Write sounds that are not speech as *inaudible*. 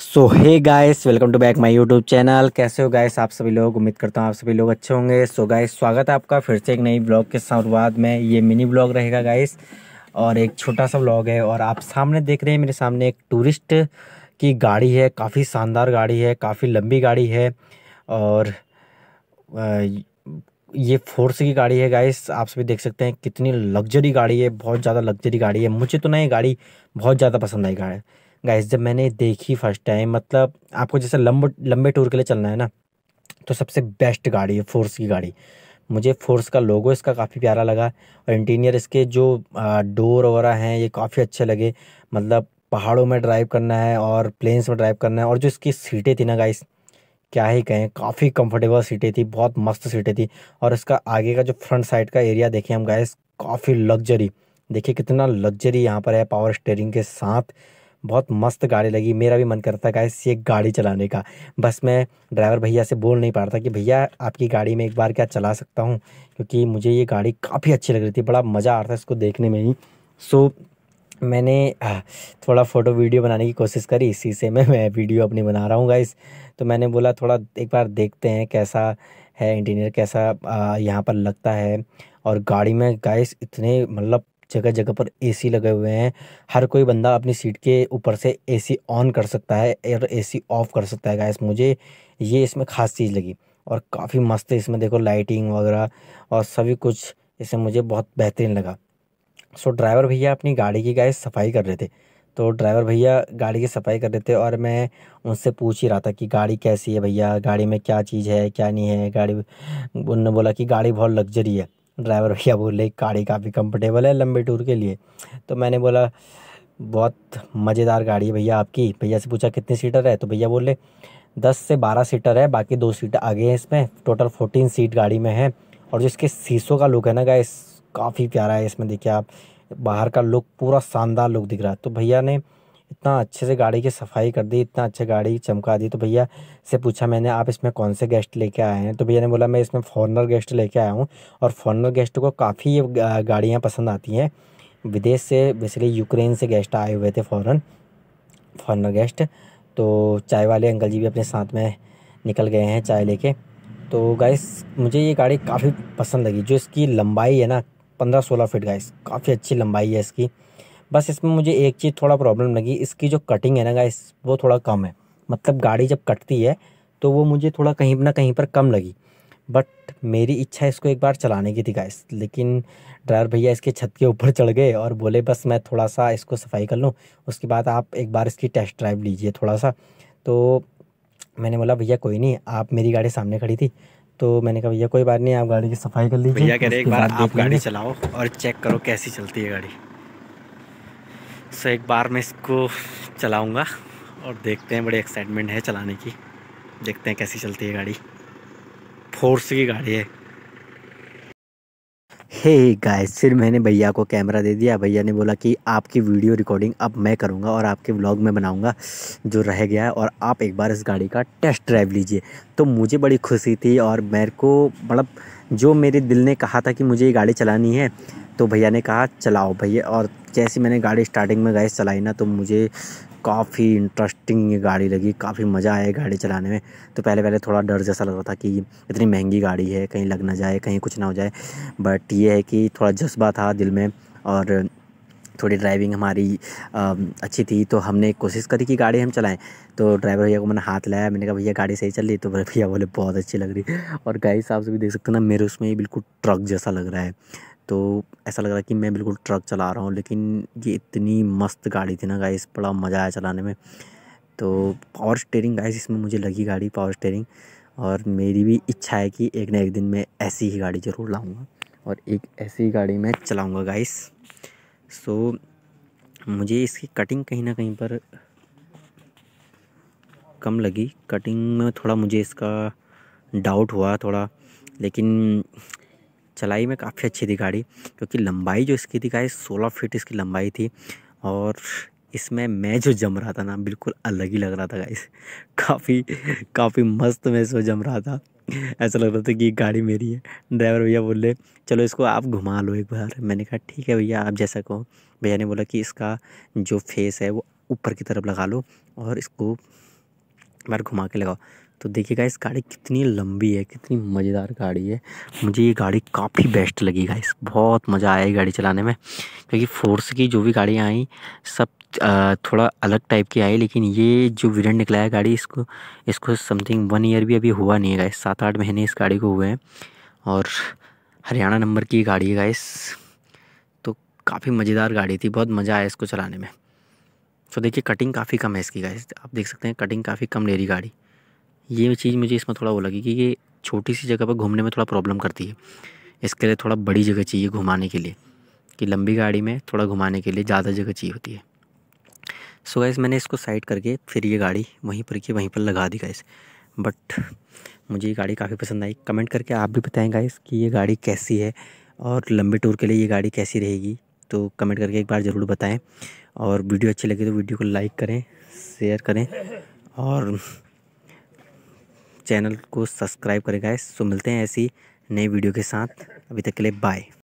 so hey guys welcome to back my YouTube channel कैसे हो guys आप सभी लोग उम्मीद करता हूँ आप सभी लोग अच्छे होंगे सो गाइस स्वागत है आपका फिर से एक नई ब्लॉग के शुरुआत में ये मिनी ब्लॉग रहेगा गाइस और एक छोटा सा ब्लॉग है और आप सामने देख रहे हैं मेरे सामने एक टूरिस्ट की गाड़ी है काफ़ी शानदार गाड़ी है काफ़ी लंबी गाड़ी है और ये फोर्स की गाड़ी है गाइस आप सभी देख सकते हैं कितनी लग्जरी गाड़ी है बहुत ज़्यादा लग्जरी गाड़ी है मुझे तो ना ये गाड़ी बहुत ज़्यादा पसंद आई गाड़ी गाइस जब मैंने देखी फर्स्ट टाइम मतलब आपको जैसे लंबे लंबे टूर के लिए चलना है ना तो सबसे बेस्ट गाड़ी है फोर्स की गाड़ी मुझे फोर्स का लोगो इसका काफ़ी प्यारा लगा और इंटीरियर इसके जो डोर वगैरह हैं ये काफ़ी अच्छे लगे मतलब पहाड़ों में ड्राइव करना है और प्लेन्स में ड्राइव करना है और जो इसकी सीटें थी ना गाइस क्या ही कहें काफ़ी कंफर्टेबल सीटें थी बहुत मस्त सीटें थी और इसका आगे का जो फ्रंट साइड का एरिया देखें हम गाइस काफ़ी लग्जरी देखिए कितना लग्जरी यहाँ पर है पावर स्टेयरिंग के साथ बहुत मस्त गाड़ी लगी मेरा भी मन करता इससे एक गाड़ी चलाने का बस मैं ड्राइवर भैया से बोल नहीं पा रहा था कि भैया आपकी गाड़ी में एक बार क्या चला सकता हूँ क्योंकि मुझे ये गाड़ी काफ़ी अच्छी लग रही थी बड़ा मज़ा आ रहा था इसको देखने में ही सो मैंने थोड़ा फ़ोटो वीडियो बनाने की कोशिश करी इसी से मैं मैं वीडियो अपनी बना रहा हूँ गाइस तो मैंने बोला थोड़ा एक बार देखते हैं कैसा है इंटीरियर कैसा यहाँ पर लगता है और गाड़ी में गाइस इतने मतलब जगह जगह पर एसी लगे हुए हैं हर कोई बंदा अपनी सीट के ऊपर से एसी ऑन कर सकता है और एसी ऑफ कर सकता है गैस मुझे ये इसमें खास चीज़ लगी और काफ़ी मस्त है इसमें देखो लाइटिंग वगैरह और सभी कुछ इसे मुझे बहुत बेहतरीन लगा सो ड्राइवर भैया अपनी गाड़ी की गैस सफाई कर रहे थे तो ड्राइवर भैया गाड़ी की सफाई कर रहे थे और मैं उनसे पूछ ही रहा था कि गाड़ी कैसी है भैया गाड़ी में क्या चीज़ है क्या नहीं है गाड़ी उनने बोला कि गाड़ी बहुत लग्जरी है ड्राइवर भैया बोले गाड़ी काफ़ी कंफर्टेबल है लंबे टूर के लिए तो मैंने बोला बहुत मज़ेदार गाड़ी है भैया आपकी भैया से पूछा कितनी सीटर है तो भैया बोले दस से बारह सीटर है बाकी दो सीट आगे हैं इसमें टोटल फोर्टीन सीट गाड़ी में है और जो इसके शीशों का लुक है ना गाइस काफ़ी प्यारा है इसमें देखिए आप बाहर का लुक पूरा शानदार लुक दिख रहा है तो भैया ने इतना अच्छे से गाड़ी की सफाई कर दी इतना अच्छे गाड़ी चमका दी तो भैया से पूछा मैंने आप इसमें कौन से गेस्ट लेके आए हैं तो भैया ने बोला मैं इसमें फॉरनर गेस्ट लेके आया हूँ और फॉरनर गेस्ट को काफ़ी ये गाड़ियाँ पसंद आती हैं विदेश से बेसिकली यूक्रेन से गेस्ट आए हुए थे फ़ौरन फॉरनर गेस्ट तो चाय वाले अंकल जी भी अपने साथ में निकल गए हैं चाय लेके तो गाइस मुझे ये गाड़ी काफ़ी पसंद लगी जो इसकी लंबाई है ना पंद्रह सोलह फिट गाइस काफ़ी अच्छी लंबाई है इसकी बस इसमें मुझे एक चीज़ थोड़ा प्रॉब्लम लगी इसकी जो कटिंग है ना गाइस वो थोड़ा कम है मतलब गाड़ी जब कटती है तो वो मुझे थोड़ा कहीं ना कहीं पर कम लगी बट मेरी इच्छा इसको एक बार चलाने की थी गाइस लेकिन ड्राइवर भैया इसके छत के ऊपर चढ़ गए और बोले बस मैं थोड़ा सा इसको सफाई कर लूँ उसके बाद आप एक बार इसकी टेस्ट ड्राइव लीजिए थोड़ा सा तो मैंने बोला भैया कोई नहीं आप मेरी गाड़ी सामने खड़ी थी तो मैंने कहा भैया कोई बात नहीं आप गाड़ी की सफाई कर लीजिए भैया कह रहे एक बार आप गाड़ी चलाओ और चेक करो कैसी चलती है गाड़ी सो एक बार मैं इसको चलाऊँगा और देखते हैं बड़ी एक्साइटमेंट है चलाने की देखते हैं कैसी चलती है गाड़ी फोर्स की गाड़ी है हे hey गाइस फिर मैंने भैया को कैमरा दे दिया भैया ने बोला कि आपकी वीडियो रिकॉर्डिंग अब मैं करूँगा और आपके व्लॉग में बनाऊँगा जो रह गया है और आप एक बार इस गाड़ी का टेस्ट ड्राइव लीजिए तो मुझे बड़ी खुशी थी और मेरे को मतलब जो मेरे दिल ने कहा था कि मुझे ये गाड़ी चलानी है तो भैया ने कहा चलाओ भैया और जैसे मैंने गाड़ी स्टार्टिंग में गैस चलाई ना तो मुझे काफ़ी इंटरेस्टिंग ये गाड़ी लगी काफ़ी मज़ा आया गाड़ी चलाने में तो पहले पहले थोड़ा डर जैसा लग रहा था कि इतनी महंगी गाड़ी है कहीं लग ना जाए कहीं कुछ ना हो जाए बट ये है कि थोड़ा जज्बा था दिल में और थोड़ी ड्राइविंग हमारी अच्छी थी तो हमने कोशिश करी कि गाड़ी हम चलाएं तो ड्राइवर भैया को मैंने हाथ लाया मैंने कहा भैया गाड़ी सही चल रही तो भैया बोले बहुत अच्छी लग रही और गाड़ी साहब से भी देख सकते ना मेरे उसमें बिल्कुल ट्रक जैसा लग रहा है तो ऐसा लग रहा है कि मैं बिल्कुल ट्रक चला रहा हूँ लेकिन ये इतनी मस्त गाड़ी थी ना गाइस बड़ा मज़ा आया चलाने में तो पावर स्टेयरिंग गाइस इसमें मुझे लगी गाड़ी पावर स्टेयरिंग और मेरी भी इच्छा है कि एक ना एक दिन मैं ऐसी ही गाड़ी ज़रूर लाऊँगा और एक ऐसी गाड़ी मैं चलाऊँगा गाइस सो so, मुझे इसकी कटिंग कहीं ना कहीं पर कम लगी कटिंग में थोड़ा मुझे इसका डाउट हुआ थोड़ा लेकिन चलाई में काफ़ी अच्छी थी गाड़ी क्योंकि लंबाई जो इसकी थी गाड़ी सोलह फीट इसकी लंबाई थी और इसमें मैं जो जम रहा था ना बिल्कुल अलग ही लग रहा था गाइस *laughs* काफ़ी काफ़ी मस्त मैं इसमें जम रहा था *laughs* ऐसा लग रहा था कि गाड़ी मेरी है ड्राइवर भैया बोल रहे चलो इसको आप घुमा लो एक बार मैंने कहा ठीक है भैया आप जैसा कहो भैया ने बोला कि इसका जो फेस है वो ऊपर की तरफ लगा लो और इसको एक बार घुमा के लगाओ तो देखिए इस गाड़ी कितनी लंबी है कितनी मज़ेदार गाड़ी है मुझे ये गाड़ी काफ़ी बेस्ट लगी गाइस बहुत मज़ा आया गाड़ी चलाने में क्योंकि फोर्स की जो भी गाड़ियाँ आई सब थोड़ा अलग टाइप की आई लेकिन ये जो विरन निकला है गाड़ी इसको इसको समथिंग वन ईयर भी अभी हुआ नहीं है गाइस सात आठ महीने इस गाड़ी को हुए हैं और हरियाणा नंबर की गाड़ी है गाइस तो काफ़ी मज़ेदार गाड़ी थी बहुत मज़ा आया इसको चलाने में तो देखिए कटिंग काफ़ी कम है इसकी गाइस आप देख सकते हैं कटिंग काफ़ी कम ले रही गाड़ी ये चीज़ मुझे इसमें थोड़ा वो लगी कि ये छोटी सी जगह पर घूमने में थोड़ा प्रॉब्लम करती है इसके लिए थोड़ा बड़ी जगह चाहिए घुमाने के लिए कि लंबी गाड़ी में थोड़ा घुमाने के लिए ज़्यादा जगह चाहिए होती है सो so गैस मैंने इसको साइड करके फिर ये गाड़ी वहीं पर की वहीं पर लगा दी गैस बट मुझे ये गाड़ी काफ़ी पसंद आई कमेंट करके आप भी बताएं गाइस कि ये गाड़ी कैसी है और लंबे टूर के लिए ये गाड़ी कैसी रहेगी तो कमेंट करके एक बार ज़रूर बताएं और वीडियो अच्छी लगी तो वीडियो को लाइक करें शेयर करें और चैनल को सब्सक्राइब करें गाइस सो मिलते हैं ऐसी नई वीडियो के साथ अभी तक के लिए बाय